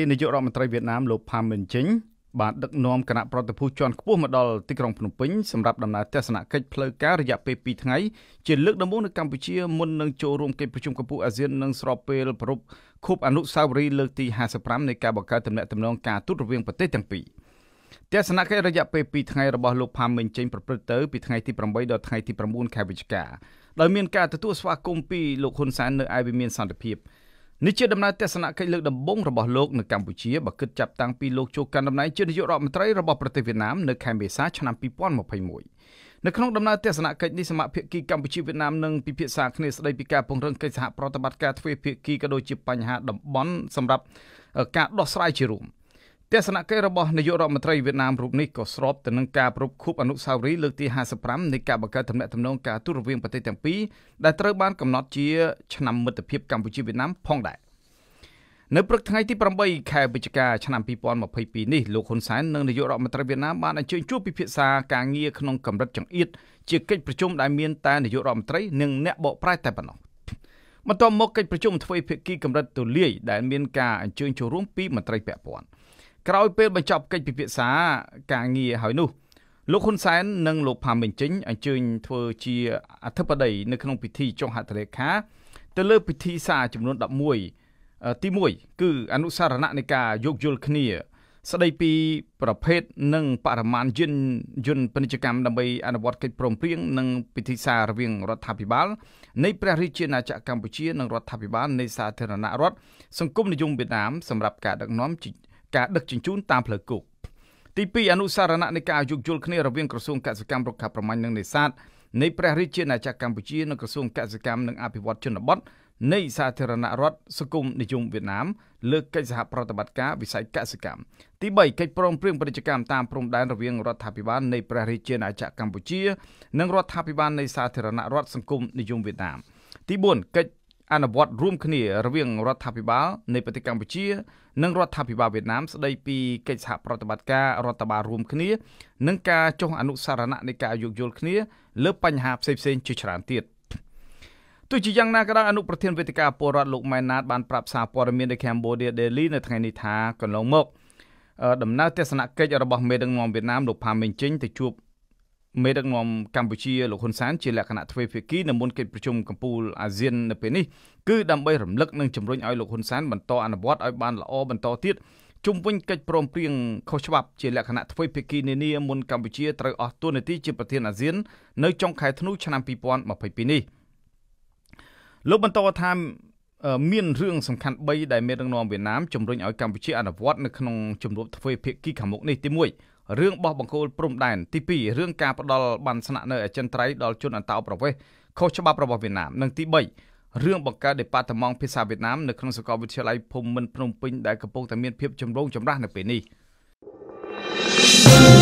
នាយករដ្ឋមន្ត្រីវៀតណាមលោកផាមមិនជីងបានដឹកនាំគណៈប្រតិភូជាន់ខ្ពស់មកដល់ទីក្រុងភ្នំពេញសម្រាប់ដំណើរទស្សនកិច្ចផ្លូវការរយៈពេល2ថ្ងៃជាលើកដំបូងនៅកម្ពុជាមុននឹងចូលរួមកិច្ចប្រជុំកំពូលអាស៊ាននិងស្របពេលប្រពខូបអនុស្សាវរីយ៍លើកទី55នៃការបង្កើតទំនាក់ទំនងការទូតរវាងប្រទេសទាំងពីរទស្សនកិច្ចរយៈពេល2ថ្ងៃរបស់លោកផាមមិនចេញប្រព្រឹត្តទៅពីថ្ងៃទី8ដល់ថ្ងៃទី9ខែវិច្ឆិកាដោយមានការទទួលស្វាគមន៍ពីលោកហ៊ុនសែននៅឯវិមានសន្តិភាព។នេះជាដំណើរទស្សនកិច្ចលើកដំបូងរបស់លោកនៅកម្ពុជាបើគិតចាប់តាំងពីលោកចូលកាន់តំណែងជានាយករដ្ឋមន្ត្រីរបស់ប្រទេសវៀតណាមនៅខែមេសាឆ្នាំ2021នៅក្នុងដំណើរទស្សនកិច្ចនេះសមាភិកីកម្ពុជាវៀតណាមនឹងពិភាក្សាគ្នាស្តីពីការពង្រឹងកិច្ចសហប្រតិបត្តិការទ្វេភាគីក៏ដូចជាបញ្ហាតំបន់សម្រាប់ ការដោះស្រាយជារួម។ទស្សនកិច្ចរបស់នាយករដ្ឋមន្ត្រីវៀតណាមរូបនេះក៏ស្របទៅនឹងការប្រពខូបអនុស្សាវរីយ៍លើកទី55នៃការបង្កើតទំនាក់ទំនងការទូតរវាងប្រទេសទាំងពីរដែលត្រូវបានកំណត់ជា ឆ្នាំមិត្តភាពកម្ពុជាវៀតណាមផងដែរនៅព្រឹកថ្ងៃទី8ខែវិច្ឆិកាឆ្នាំ2022នេះលោកហ៊ុនសែននិងនាយករដ្ឋមន្ត្រីវៀតណាមបានអញ្ជើញជួបពិភាក្សាការងារក្នុងកម្រិតចង្អៀតជាកិច្ចប្រជុំដែលមានតែនាយករដ្ឋមន្ត្រីនិងអ្នកបកប្រែតែប៉ុណ្ណោះបន្ទាប់មកកិច្ចប្រជុំទ្វេភាគីកម្រិតទូលាយដែលមានការអញ្ជើញចូលរួមពីមន្ត្រីពាក់ព័ន្ធ។ក្រោយពេលបញ្ចប់កិច្ចពិភាក្សាការងារហើយនោះលោកហ៊ុនសែននិងលោកផាមវិញជិញអញ្ជើញធ្វើជាអធិបតីនៅក្នុង ពិធីចុះហត្ថលេខា ទៅលើ ពិធីសារចំនួន11ទី1គឺ អនុសារណៈនៃការយោគយល់គ្នា ស្ដីពីប្រភេទនិងបរិមាណយន្តយន្តពាណិជ្ជកម្មដើម្បីអនុវត្តកិច្ចព្រមព្រៀងនិងពិធីសាររវាងរដ្ឋាភិបាលនៃព្រះរាជាណាចក្រកម្ពុជានិងរដ្ឋាភិបាលនៃសាធារណរដ្ឋសង្គមនិយមវៀតណាមសម្រាប់ការដឹកនាំជីវិតការដឹកជញ្ជូនតាមផ្លូវគោកទី2អនុសារណៈនៃការយោគយល់គ្នារវាងក្រសួងកសិកម្មរុក្ខាប្រមាញ់និងនេសាទនៃព្រះរាជាណាចក្រកម្ពុជានិងក្រសួងកសិកម្មនិងអភិវឌ្ឍជនបទនៃសាធារណរដ្ឋសង្គមនិយមវៀតណាមលើកិច្ចសហប្រតិបត្តិការវិស័យកសិកម្មទី3កិច្ចព្រមព្រៀងពាណិជ្ជកម្មតាមព្រំដែនរវាងរដ្ឋាភិបាលនៃព្រះរាជាណាចក្រកម្ពុជានិងរដ្ឋាភិបាលនៃសាធារណរដ្ឋសង្គមនិយមវៀតណាមទី4កិច្ចអនុវត្តរួមគ្នារវាងរដ្ឋាភិបាលនៃប្រទេសកម្ពុជា និងរដ្ឋាភិបាលវៀតណាមស្ដីពីកិច្ចសហប្រតិបត្តិការរដ្ឋបាលរួមគ្នានិងការចុះអនុសារណៈនៃការយោគយល់គ្នា លើបញ្ហាផ្សេងៗជាច្រើនទៀតទោះជាយ៉ាងណាក៏ដោយអនុប្រធានវេទិកាពលរដ្ឋលោកម៉ែនណាតបានប្រាប់សារព័ត៌មាននៅ Cambodia Daily នៅថ្ងៃនេះថាកន្លងមកដំណើរទស្សនកិច្ចរបស់មេដឹកនាំវៀតណាមលោកផាមីងជិញទៅជួបមេដឹកនាំកម្ពុជាលោកហ៊ុនសែនជាលក្ខណៈទ្វេភាគីនៅមុនកិច្ចប្រជុំកំពូលអាស៊ាននៅពេលនេះគឺដើម្បីរំលឹកនិងជំរុញឲ្យលោកហ៊ុនសែនបន្តអនុវត្តឲ្យបានល្អបន្តទៀតជុំវិញកិច្ចព្រមព្រៀងខុសច្បាប់ ជាលក្ខណៈទ្វេភាគីនានាមុនកម្ពុជាត្រូវអស់តួនាទីជាប្រធានអាស៊ាននៅចុងខែធ្នូឆ្នាំ2022នេះលោកបន្តថាមានរឿងសំខាន់3ដែលមេដឹកនាំវៀតណាមជំរុញឲ្យកម្ពុជាអនុវត្តនៅក្នុងជំនួបទ្វេភាគីខាងមុខនេះទី1រឿងបោះបង្គោលព្រំដែនទី2រឿងការផ្ដល់បានស្នាក់នៅអចិន្ត្រៃយ៍ដល់ជនអន្តោប្រវេសន៍ខុសច្បាប់របស់វៀតណាមនិងទី3រឿងបង្កើតដេប៉ាតឺម៉ង់ភាសាវៀតណាមនៅក្នុងសាកលវិទ្យាល័យភូមិមិនភ្នំពេញដែលកំពុងតែមានភាពចម្រូងចម្រាសនៅពេលនេះ។